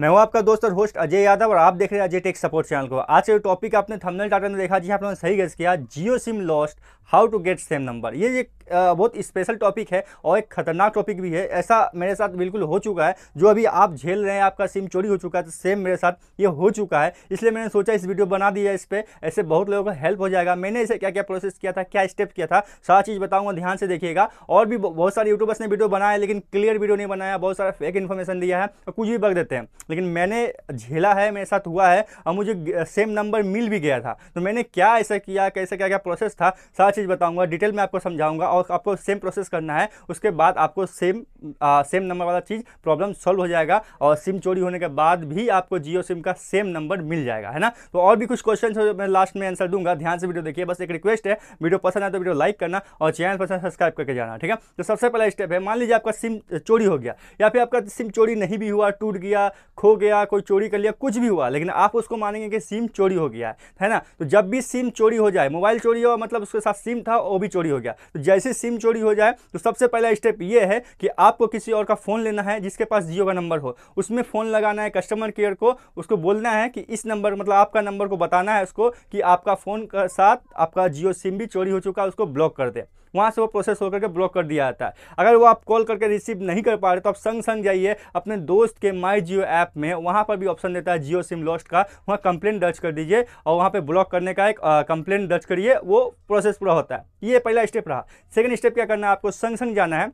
मैं हूं आपका दोस्त और होस्ट अजय यादव और आप देख रहे हैं अजय टेक सपोर्ट चैनल को आज का टॉपिक आपने थंबनेल डाटा में देखा जी हाँ, आप लोगों ने सही गेस किया Jio SIM lost how to get same number ये एक बहुत स्पेशल टॉपिक है और एक खतरनाक टॉपिक भी है ऐसा मेरे साथ बिल्कुल हो चुका है जो अभी आप झेल रहे हैं आपका सिम चोरी हो चुका है तो सेम मेरे साथ ये हो चुका है इसलिए मैंने सोचा इस वीडियो बना दिया इस पर ऐसे बहुत लोगों को हेल्प हो जाएगा मैंने इसे क्या क्या प्रोसेस किया था क्या स्टेप किया था सारा चीज़ बताऊँगा ध्यान से देखिएगा और भी बहुत सारे यूट्यूबर्स ने वीडियो बनाया लेकिन क्लियर वीडियो नहीं बनाया बहुत सारा फेक इन्फॉर्मेशन दिया है और कुछ भी बग देते हैं लेकिन मैंने झेला है मेरे साथ हुआ है और मुझे सेम नंबर मिल भी गया था तो मैंने क्या ऐसा किया कैसे क्या क्या प्रोसेस था सारा चीज़ बताऊँगा डिटेल में आपको समझाऊँगा और आपको सेम प्रोसेस करना है उसके बाद आपको सेम आ, सेम नंबर वाला चीज़ प्रॉब्लम सॉल्व हो जाएगा और सिम चोरी होने के बाद भी आपको जियो सिम का सेम नंबर मिल जाएगा है ना तो और भी कुछ क्वेश्चन हो मैं लास्ट में आंसर दूंगा ध्यान से वीडियो देखिए बस एक रिक्वेस्ट है वीडियो पसंद आए तो वीडियो लाइक करना और चैनल पसंद सब्सक्राइब करके जाना ठीक है तो सबसे पहला स्टेप है मान लीजिए आपका सिम चोरी हो गया या फिर आपका सिम चोरी नहीं भी हुआ टूट गया खो गया कोई चोरी कर लिया कुछ भी हुआ लेकिन आप उसको मानेंगे कि सिम चोरी हो गया है ना तो जब भी सिम चोरी हो जाए मोबाइल चोरी हो मतलब उसके साथ सिम था वो भी चोरी हो गया तो जैसे सिम चोरी हो जाए तो सबसे पहला स्टेप ये है कि आपको किसी और का फ़ोन लेना है जिसके पास जियो का नंबर हो उसमें फ़ोन लगाना है कस्टमर केयर को उसको बोलना है कि इस नंबर मतलब आपका नंबर को बताना है उसको कि आपका फ़ोन के साथ आपका जियो सिम भी चोरी हो चुका है उसको ब्लॉक कर दे वहाँ से वो प्रोसेस होकर के ब्लॉक कर दिया जाता है अगर वो आप कॉल करके रिसीव नहीं कर पा रहे तो आप संग संग जाइए अपने दोस्त के माई जियो ऐप में वहाँ पर भी ऑप्शन देता है जियो सिम लॉस्ट का वहाँ कंप्लेन दर्ज कर दीजिए और वहाँ पर ब्लॉक करने का एक कंप्लेन दर्ज करिए वो प्रोसेस पूरा होता है ये पहला स्टेप रहा सेकेंड स्टेप क्या करना है आपको संग संग जाना है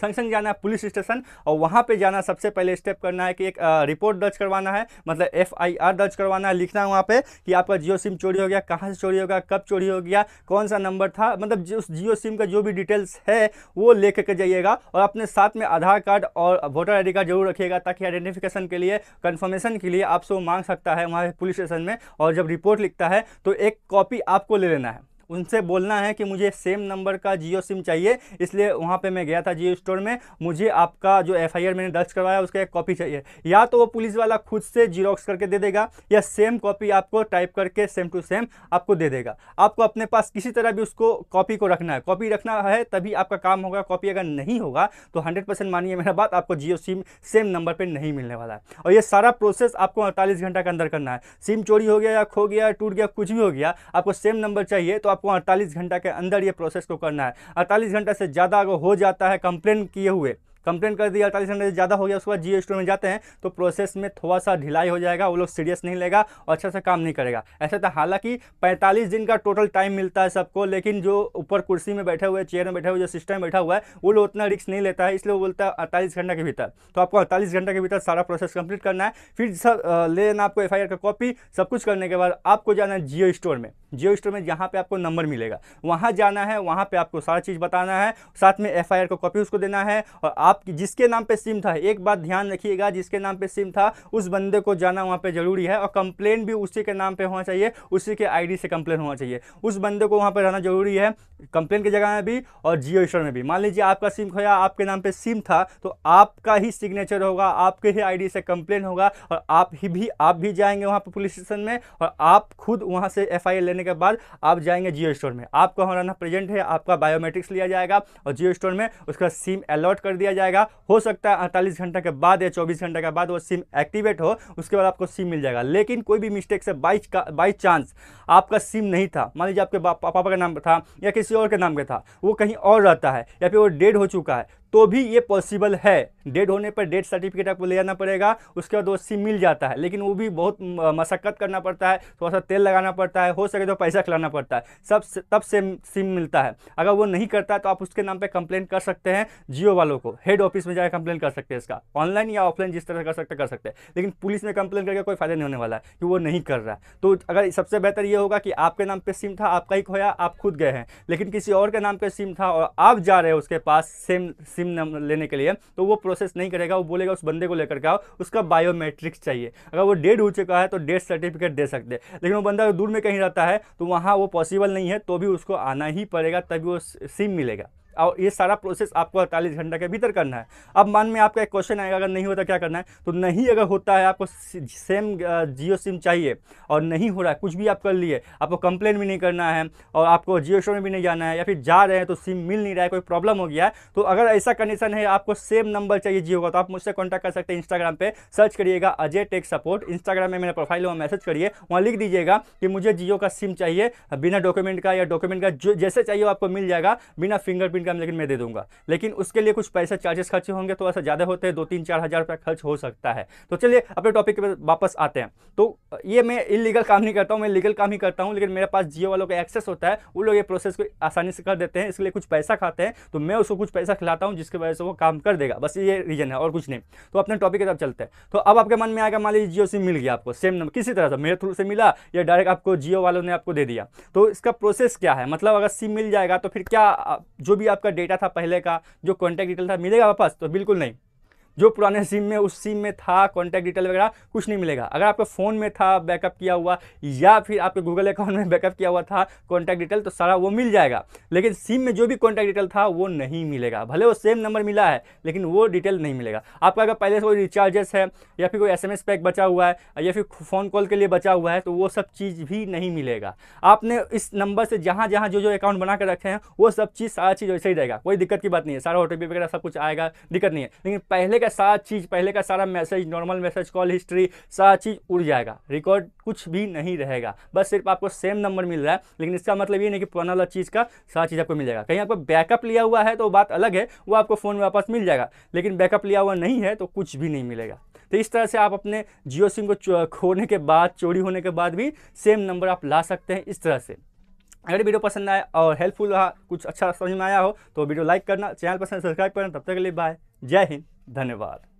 संग संग जाना है पुलिस स्टेशन और वहाँ पे जाना सबसे पहले स्टेप करना है कि एक रिपोर्ट दर्ज करवाना है मतलब एफआईआर दर्ज करवाना है लिखना है वहाँ पे कि आपका जियो सिम चोरी हो गया कहाँ से चोरी हो गया कब चोरी हो गया कौन सा नंबर था मतलब जो जियो सिम का जो भी डिटेल्स है वो ले करके जाइएगा और अपने साथ में आधार कार्ड और वोटर आई कार्ड जरूर रखिएगा ताकि आइडेंटिफिकेशन के लिए कन्फर्मेशन के लिए आपसे वो मांग सकता है वहाँ पुलिस स्टेशन में और जब रिपोर्ट लिखता है तो एक कॉपी आपको ले लेना है उनसे बोलना है कि मुझे सेम नंबर का जियो सिम चाहिए इसलिए वहाँ पर मैं गया था जियो स्टोर में मुझे आपका जो एफ मैंने दर्ज करवाया उसका एक कॉपी चाहिए या तो वो पुलिस वाला खुद से जीरोक्स करके दे देगा या सेम कॉपी आपको टाइप करके सेम टू सेम आपको दे देगा आपको अपने पास किसी तरह भी उसको कॉपी को रखना है कॉपी रखना है तभी आपका काम होगा कॉपी अगर नहीं होगा तो हंड्रेड परसेंट मानिए मेरा बात आपको जियो सिम सेम नंबर पर नहीं मिलने वाला है और ये सारा प्रोसेस आपको अड़तालीस घंटा के अंदर करना है सिम चोरी हो गया या खो गया टूट गया कुछ भी हो गया आपको सेम नंबर चाहिए तो आप आपको अड़तालीस घंटा के अंदर ये प्रोसेस को करना है अड़तालीस घंटा से ज़्यादा अगर हो जाता है कंप्लेन किए हुए कंप्लेंट कर दिया अड़तालीस घंटे से ज़्यादा हो गया उसके बाद जियो स्टोर में जाते हैं तो प्रोसेस में थोड़ा सा ढिलाई हो जाएगा वो लोग सीरियस नहीं लेगा और अच्छा सा काम नहीं करेगा ऐसा था हालांकि पैंतालीस दिन का टोटल टाइम मिलता है सबको लेकिन जो ऊपर कुर्सी में बैठे हुए चेयर में बैठे हुए जो सिस्टम में बैठा हुआ है वो लोग उतना रिस्क नहीं लेता है इसलिए वो बोलता है अड़तालीस घंटे के भीतर तो आपको अड़तालीस घंटे के भीतर सारा प्रोसेस कंप्लीट करना है फिर सब ले लेना आपको एफ का कॉपी सब कुछ करने के बाद आपको जाना है जियो स्टोर में जियो स्टोर में जहाँ पे आपको नंबर मिलेगा वहाँ जाना है वहाँ पे आपको सारा चीज़ बताना है साथ में एफ का कॉपी उसको देना है और आप आप जिसके नाम पे सिम था एक बात ध्यान रखिएगा जिसके नाम पे सिम था उस बंदे को जाना वहाँ पे ज़रूरी है और कंप्लेन भी उसी के नाम पे होना चाहिए उसी के आईडी से कंप्लेन होना चाहिए उस बंदे को वहाँ पे रहना ज़रूरी है कंप्लेन की जगह में भी और जियो स्टोर में भी मान लीजिए आपका सिम खोया आपके नाम पर सिम था तो आपका ही सिग्नेचर होगा आपके ही आई से कंप्लेन होगा और आप ही भी आप भी जाएंगे वहाँ पर पुलिस स्टेशन में और आप खुद वहाँ से एफ लेने के बाद आप जाएंगे जियो स्टोर में आपका हमारा रहना प्रेजेंट है आपका बायोमेट्रिक्स लिया जाएगा और जियो स्टोर में उसका सिम अलॉट कर दिया जाएगा जाएगा हो सकता है अड़तालीस घंटा के बाद या चौबीस घंटे के बाद वो सिम एक्टिवेट हो उसके बाद आपको सिम मिल जाएगा लेकिन कोई भी मिस्टेक से बाई बाई चांस आपका सिम नहीं था मान लीजिए आपके पापा का नाम था या किसी और के नाम का था वो कहीं और रहता है या फिर वो डेड हो चुका है तो भी ये पॉसिबल है डेड होने पर डेड सर्टिफिकेट आपको ले जाना पड़ेगा उसके बाद वो सिम मिल जाता है लेकिन वो भी बहुत मशक्क़त करना पड़ता है थोड़ा सा तेल लगाना पड़ता है हो सके तो पैसा खिलाना पड़ता है सब तब से सिम मिलता है अगर वो नहीं करता तो आप उसके नाम पर कंप्लेंट कर सकते हैं जियो वालों को हेड ऑफिस में जाकर कंप्लेन कर सकते हैं इसका ऑनलाइन या ऑफलाइन जिस तरह कर सकते कर सकते हैं लेकिन पुलिस में कंप्लेन करके कोई फ़ायदा नहीं होने वाला है कि वो नहीं कर रहा है तो अगर सबसे बेहतर ये होगा कि आपके नाम पर सिम था आपका ही खोया आप खुद गए हैं लेकिन किसी और के नाम पर सिम था और आप जा रहे हो उसके पास सेम सिम सिम लेने के लिए तो वो प्रोसेस नहीं करेगा वो बोलेगा उस बंदे को लेकर के आओ उसका बायोमेट्रिक्स चाहिए अगर वो डेड हो चुका है तो डेथ सर्टिफिकेट दे सकते हैं लेकिन वो बंदा दूर में कहीं रहता है तो वहाँ वो पॉसिबल नहीं है तो भी उसको आना ही पड़ेगा तभी वो सिम मिलेगा और ये सारा प्रोसेस आपको अड़तालीस घंटे के भीतर करना है अब मान में आपका एक क्वेश्चन आएगा अगर नहीं होता क्या करना है तो नहीं अगर होता है आपको सेम जियो सिम चाहिए और नहीं हो रहा है कुछ भी आप कर लिए आपको कंप्लेन भी नहीं करना है और आपको जियो शो में भी नहीं जाना है या फिर जा रहे हैं तो सिम मिल नहीं रहा है कोई प्रॉब्लम हो गया है तो अगर ऐसा कंडीशन है आपको सेम नंबर चाहिए जियो का तो आप मुझसे कॉन्टैक्ट कर सकते हैं इंस्टाग्राम पर सर्च करिएगा अजय टेक सपोर्ट इंस्टाग्राम में मेरा प्रोफाइल वहाँ मैसेज करिए वहाँ लिख दीजिएगा कि मुझे जियो का सिम चाहिए बिना डॉक्यूमेंट का या डॉक्यूमेंट का जो जैसे चाहिए आपको मिल जाएगा बिना फिंगरप्रिंट इनकम लेकिन मैं दे दूंगा लेकिन उसके लिए कुछ पैसा चार्जेस खर्च होंगे थोड़ा तो सा ज़्यादा होते हैं दो तीन चार हज़ार रुपया खर्च हो सकता है तो चलिए अपने टॉपिक पर वापस आते हैं तो ये मैं इलीगल काम नहीं करता हूँ मैं लीगल काम ही करता हूँ लेकिन मेरे पास जियो वालों का एक्सेस होता है वो लोग ये प्रोसेस को आसानी से कर देते हैं इसलिए कुछ पैसा खाते हैं तो मैं उसको कुछ पैसा खिलाता हूँ जिसकी वजह से वो काम कर देगा बस ये रीजन है और कुछ नहीं तो अपने टॉपिक की तरफ चलते हैं तो अब आपके मन में आएगा मान लीजिए जियो सिम मिल गया आपको सेम नंबर किसी तरह से मेरे थ्रू से मिला या डायरेक्ट आपको जियो वालों ने आपको दे दिया तो इसका प्रोसेस क्या है मतलब अगर सिम मिल जाएगा तो फिर क्या जो भी आपका डेटा था पहले का जो कॉन्टैक्ट डिटेल था मिलेगा वापस तो बिल्कुल नहीं जो पुराने सिम में उस सिम में था कॉन्टैक्ट डिटेल वगैरह कुछ नहीं मिलेगा अगर आपके फ़ोन में था बैकअप किया हुआ या फिर आपके गूगल अकाउंट में बैकअप किया हुआ था कॉन्टैक्ट डिटेल तो सारा वो मिल जाएगा लेकिन सिम में जो भी कॉन्टैक्ट डिटेल था वो नहीं मिलेगा भले वो सेम नंबर मिला है लेकिन वो डिटेल नहीं मिलेगा आपका अगर पहले से कोई रिचार्जेस है या फिर कोई एस पैक बचा हुआ है या फिर फ़ोन कॉल के लिए बचा हुआ है तो वो सब चीज़ भी नहीं मिलेगा आपने इस नंबर से जहाँ जहाँ जो जो अकाउंट बना कर रखे हैं वो सब चीज़ सारा चीज़ वैसे ही रहेगा कोई दिक्कत की बात नहीं है सारा ओ वगैरह सब कुछ आएगा दिक्कत नहीं है लेकिन पहले का सारा चीज़ पहले का सारा message normal message call history सारा चीज़ उड़ जाएगा रिकॉर्ड कुछ भी नहीं रहेगा बस सिर्फ आपको सेम नंबर मिल रहा है लेकिन इसका मतलब ये नहीं कि पुराना वाला चीज़ का सारा चीज़ आपको मिल जाएगा कहीं आपको बैकअप लिया हुआ है तो बात अलग है वो आपको फ़ोन में वापस मिल जाएगा लेकिन बैकअप लिया हुआ नहीं है तो कुछ भी नहीं मिलेगा तो इस तरह से आप अपने जियो सिम को खोने के बाद चोरी होने के बाद भी सेम नंबर आप ला सकते हैं इस तरह से अगर वीडियो पसंद आए और हेल्पफुल रहा कुछ अच्छा समझ में आया हो तो वीडियो लाइक करना चैनल पसंद सब्सक्राइब करना तब तक के लिए बाय जय हिंद धन्यवाद